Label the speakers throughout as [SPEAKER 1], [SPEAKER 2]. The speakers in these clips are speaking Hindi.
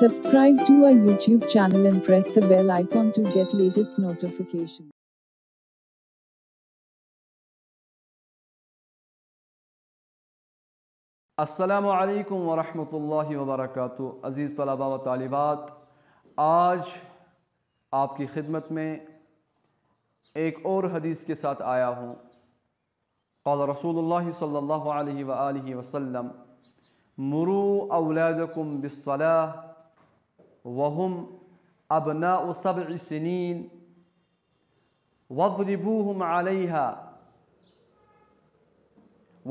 [SPEAKER 1] Subscribe to our YouTube channel and press the bell icon to get latest notifications. असलकम वरहमल वबरक अज़ीज़ तलबा व तालिबात आज आपकी खिदमत में एक और हदीस के साथ आया हूँ कल रसूल सल्ला वसम मरु अवलादकुम बिसला वहम अबना सब सनीन वजरिबूहम आलिहा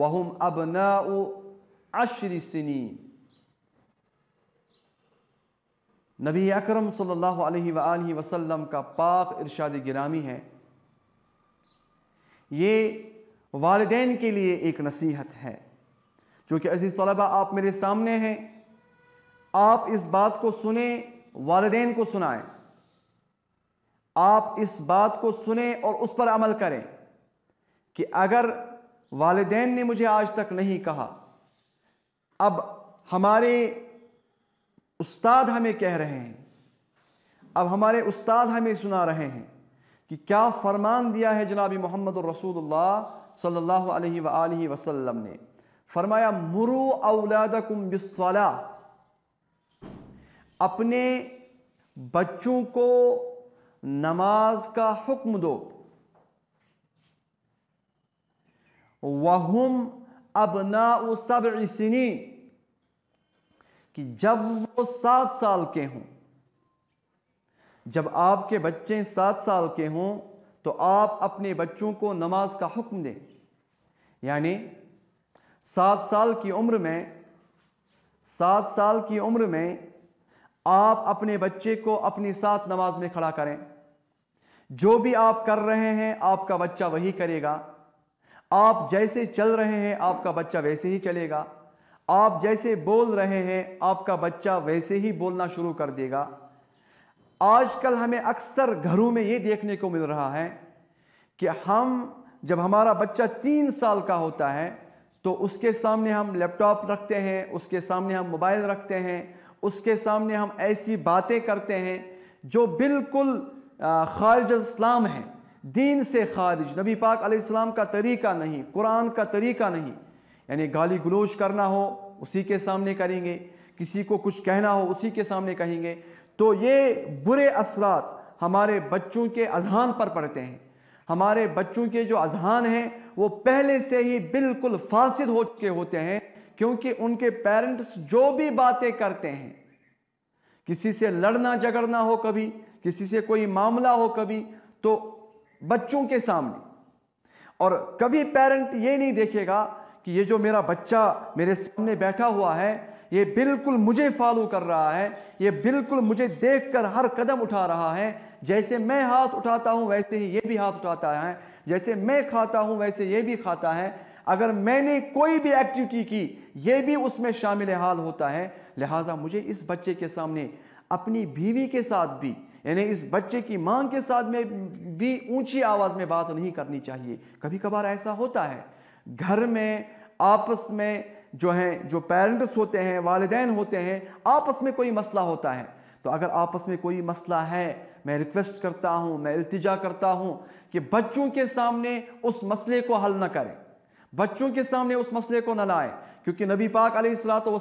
[SPEAKER 1] वहम अबना अशर सनीन नबी अकरम सल्लल्लाहु अलैहि का पाक इरशाद गिरामी है ये वालदेन के लिए एक नसीहत है जो कि अज़ीज़ तलबा आप मेरे सामने हैं आप इस बात को सुने वालदेन को सुनाएं आप इस बात को सुने और उस पर अमल करें कि अगर वालदेन ने मुझे आज तक नहीं कहा अब हमारे उस्ताद हमें कह रहे हैं अब हमारे उस्ताद हमें सुना रहे हैं कि क्या फरमान दिया है जनाब मोहम्मद रसूलुल्लाह सल्लल्लाहु अलैहि वसल्लम ने फरमाया मुरु औलादकुम बिस्सलाह अपने बच्चों को नमाज का हुक्म दो अब ना सब इसी कि जब वो सात साल के हों जब आपके बच्चे सात साल के हों तो आप अपने बच्चों को नमाज का हुक्म दें यानी सात साल की उम्र में सात साल की उम्र में आप अपने बच्चे को अपनी साथ नमाज में खड़ा करें जो भी आप कर रहे हैं आपका बच्चा वही करेगा आप जैसे चल रहे हैं आपका बच्चा वैसे ही चलेगा आप जैसे बोल रहे हैं आपका बच्चा वैसे ही बोलना शुरू कर देगा आजकल हमें अक्सर घरों में ये देखने को मिल रहा है कि हम जब हमारा बच्चा तीन साल का होता है तो उसके सामने हम लैपटॉप रखते हैं उसके सामने हम मोबाइल रखते हैं उसके सामने हम ऐसी बातें करते हैं जो बिल्कुल खारिज इस्लाम है दीन से खारिज नबी पाक अलैहिस्सलाम का तरीका नहीं कुरान का तरीका नहीं यानी गाली गलोच करना हो उसी के सामने करेंगे किसी को कुछ कहना हो उसी के सामने कहेंगे तो ये बुरे असरात हमारे बच्चों के अजहान पर पड़ते हैं हमारे बच्चों के जो अजहान हैं वो पहले से ही बिल्कुल फासिद हो चुके होते हैं क्योंकि उनके पेरेंट्स जो भी बातें करते हैं किसी से लड़ना झगड़ना हो कभी किसी से कोई मामला हो कभी तो बच्चों के सामने और कभी पेरेंट ये नहीं देखेगा कि ये जो मेरा बच्चा मेरे सामने बैठा हुआ है ये बिल्कुल मुझे फॉलो कर रहा है ये बिल्कुल मुझे देखकर हर कदम उठा रहा है जैसे मैं हाथ उठाता हूँ वैसे ही ये भी हाथ उठाता है जैसे मैं खाता हूँ वैसे ये भी खाता है अगर मैंने कोई भी एक्टिविटी की यह भी उसमें शामिल हाल होता है लिहाजा मुझे इस बच्चे के सामने अपनी बीवी के साथ भी यानी इस बच्चे की मांग के साथ में भी ऊंची आवाज में बात नहीं करनी चाहिए कभी कभार ऐसा होता है घर में आपस में जो है जो पेरेंट्स होते हैं वालदेन होते हैं आपस में कोई मसला होता है तो अगर आपस में कोई मसला है मैं रिक्वेस्ट करता हूँ मैं इल्तिजा करता हूँ कि बच्चों के सामने उस मसले को हल ना करें बच्चों के सामने उस मसले को न लाए क्योंकि नबी पाक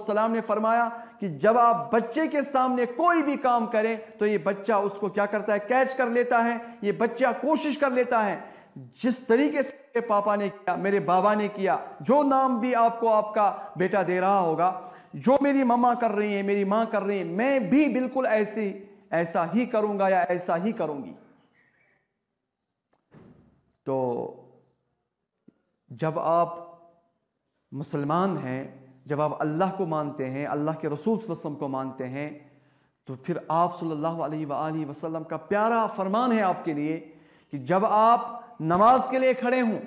[SPEAKER 1] सलाम ने फरमाया कि जब आप बच्चे के सामने कोई भी काम करें तो ये बच्चा उसको क्या करता है कैच कर लेता है ये बच्चा कोशिश कर लेता है जिस तरीके से मेरे पापा ने किया मेरे बाबा ने किया जो नाम भी आपको आपका बेटा दे रहा होगा जो मेरी ममा कर रही है मेरी माँ कर रही है मैं भी बिल्कुल ऐसे ऐसा ही करूंगा या ऐसा ही करूंगी तो जब आप मुसलमान हैं जब आप अल्लाह को मानते हैं अल्लाह के रसूल वसलम को मानते हैं तो फिर आप सल्लल्लाहु अलैहि वसल्लम का प्यारा फरमान है आपके लिए कि जब आप नमाज के लिए खड़े हों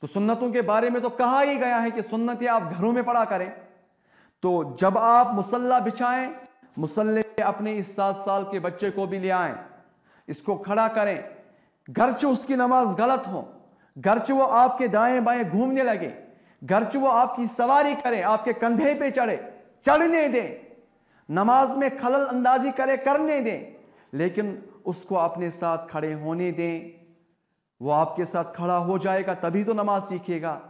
[SPEAKER 1] तो सुन्नतों के बारे में तो कहा ही गया है कि सुन्नतें आप घरों में पढ़ा करें तो जब आप मुसल्ला बिछाएं मुसल्ले अपने इस सात साल के बच्चे को भी ले आए इसको खड़ा करें गरचे उसकी नमाज गलत हो गर्च वो आपके दाएं बाएं घूमने लगे गर्च वो आपकी सवारी करे आपके कंधे पे चढ़े चढ़ने दें नमाज में खलल अंदाजी करे करने दें लेकिन उसको अपने साथ खड़े होने दें वो आपके साथ खड़ा हो जाएगा तभी तो नमाज सीखेगा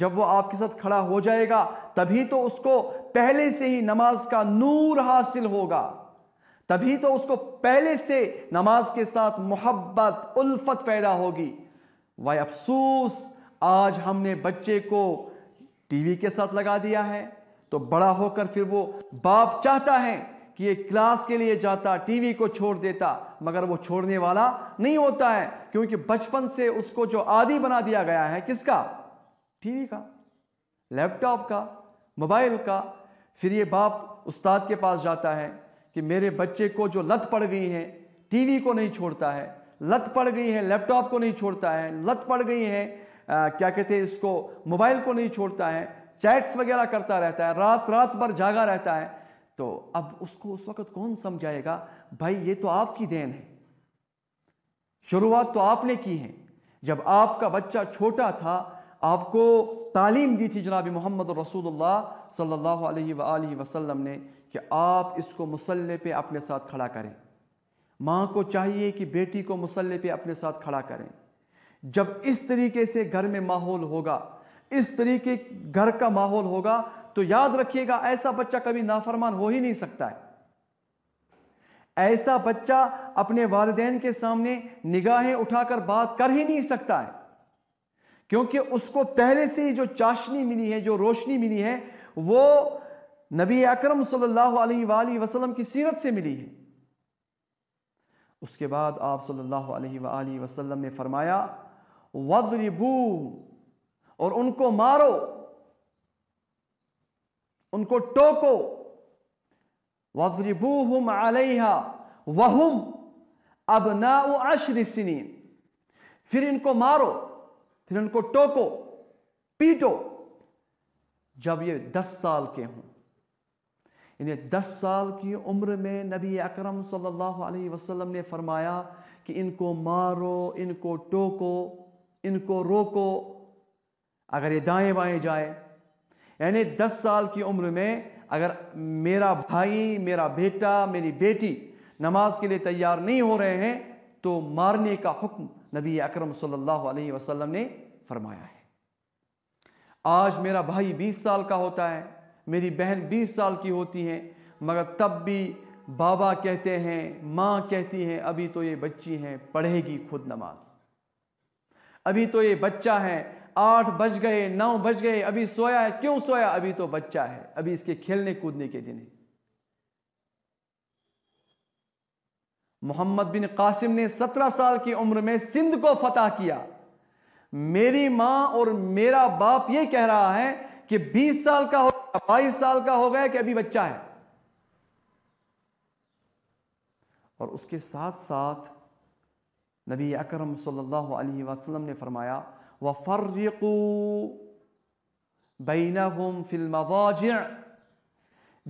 [SPEAKER 1] जब वो आपके साथ खड़ा हो जाएगा तभी तो उसको पहले से ही नमाज का नूर हासिल होगा तभी तो उसको पहले से नमाज के साथ मोहब्बत उल्फत पैदा होगी वाई अफसोस आज हमने बच्चे को टीवी के साथ लगा दिया है तो बड़ा होकर फिर वो बाप चाहता है कि ये क्लास के लिए जाता टीवी को छोड़ देता मगर वो छोड़ने वाला नहीं होता है क्योंकि बचपन से उसको जो आदि बना दिया गया है किसका टीवी का लैपटॉप का मोबाइल का फिर ये बाप उस्ताद के पास जाता है कि मेरे बच्चे को जो लत पड़ गई है टीवी को नहीं छोड़ता है लत पड़ गई है लैपटॉप को नहीं छोड़ता है लत पड़ गई है आ, क्या कहते हैं इसको मोबाइल को नहीं छोड़ता है चैट्स वगैरह करता रहता है रात रात भर जागा रहता है तो अब उसको उस वक्त कौन समझाएगा भाई ये तो आपकी देन है शुरुआत तो आपने की है जब आपका बच्चा छोटा था आपको तालीम दी थी जनाब मोहम्मद रसूलुल्लाह सल्लल्लाहु अलैहि वसल्लम ने कि आप इसको मुसल्ले पे अपने साथ खड़ा करें माँ को चाहिए कि बेटी को मसल्ले पे अपने साथ खड़ा करें जब इस तरीके से घर में माहौल होगा इस तरीके घर का माहौल होगा तो याद रखिएगा ऐसा बच्चा कभी नाफरमान हो ही नहीं सकता है ऐसा बच्चा अपने वालदेन के सामने निगाहें उठाकर बात कर ही नहीं सकता है क्योंकि उसको पहले से ही जो चाशनी मिली है जो रोशनी मिली है वो नबी अकरम सल्लल्लाहु अलैहि वसल्लम की सीरत से मिली है उसके बाद आप सल्लल्लाहु अलैहि वसल्लम ने फरमाया वजरिबू और उनको मारो उनको टोको वजरिबू हम अलहा वहुम अब ना अशर सिनीन फिर इनको मारो फिर उनको टोको पीटो जब ये दस साल के हों यानी दस साल की उम्र में नबी अकरम सल्लल्लाहु अलैहि वसल्लम ने फरमाया कि इनको मारो इनको टोको इनको रोको अगर ये दाएं बाएं जाए यानी दस साल की उम्र में अगर मेरा भाई मेरा बेटा मेरी बेटी नमाज के लिए तैयार नहीं हो रहे हैं तो मारने का हुक्म नबी अकरम सल्लल्लाहु अलैहि वसल्लम ने फरमाया है आज मेरा भाई बीस साल का होता है मेरी बहन 20 साल की होती है मगर तब भी बाबा कहते हैं माँ कहती है अभी तो ये बच्ची है पढ़ेगी खुद नमाज अभी तो ये बच्चा है आठ बज गए नौ बज गए अभी सोया है क्यों सोया अभी तो बच्चा है अभी इसके खेलने कूदने के दिन है मोहम्मद बिन कासिम ने सत्रह साल की उम्र में सिंध को फतह किया मेरी मां और मेरा बाप ये कह रहा है कि 20 साल का हो गया बाईस साल का हो गया कि अभी बच्चा है और उसके साथ साथ नबी अकरम सल्लल्लाहु अलैहि वसल्लम ने फरमाया व फर्रकू बैनहुम फिल मवाजिअ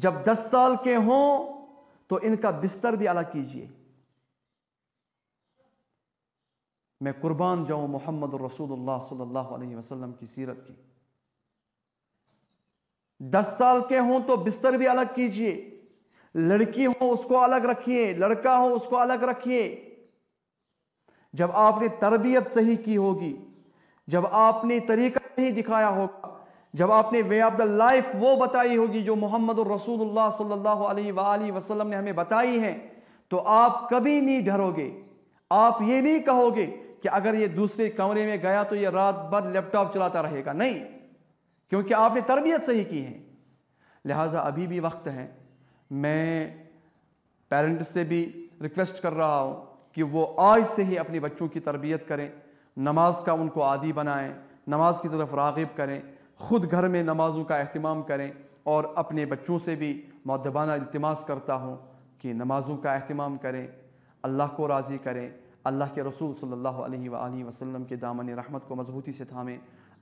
[SPEAKER 1] जब दस साल के हों तो इनका बिस्तर भी अलग कीजिए मैं कुर्बान जाऊं मोहम्मद रसूलुल्लाह सल्लल्लाहु अलैहि वसल्लम की सीरत की दस साल के हों तो बिस्तर भी अलग कीजिए लड़की हो उसको अलग रखिए लड़का हो उसको अलग रखिए जब आपने तरबियत सही की होगी जब आपने तरीका नहीं दिखाया होगा जब आपने वे ऑफ द लाइफ वो बताई होगी जो मोहम्मद रसूलुल्लाह सल्लल्लाहु अलैहि वसल्लम ने हमें बताई है तो आप कभी नहीं डरोगे आप ये नहीं कहोगे कि अगर ये दूसरे कमरे में गया तो ये रात भर लैपटॉप चलाता रहेगा नहीं क्योंकि आपने तरबियत सही की है लिहाजा अभी भी वक्त है मैं पेरेंट्स से भी रिक्वेस्ट कर रहा हूँ कि वो आज से ही अपने बच्चों की तरबियत करें नमाज का उनको आदि बनाएं नमाज की तरफ रागिब करें ख़ुद घर में नमाजों का अहतमाम करें और अपने बच्चों से भी मौदबाना इतमास करता हूँ कि नमाजों का अहतमाम करें अल्लाह को राज़ी करें अल्लाह के रसूल सल्लल्लाहु अलैहि वसल्लम के दामन रहमत को मजबूती से थामें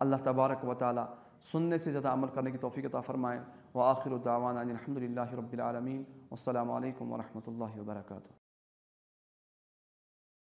[SPEAKER 1] अल्लाह तबारक व ताली सुनने से ज़्यादा अमल करने की तोफ़ी अता फ़रमाएँ व आखिर दावान अलहमदिल्ला रबालमीन अल्लाम वरहमल वर्का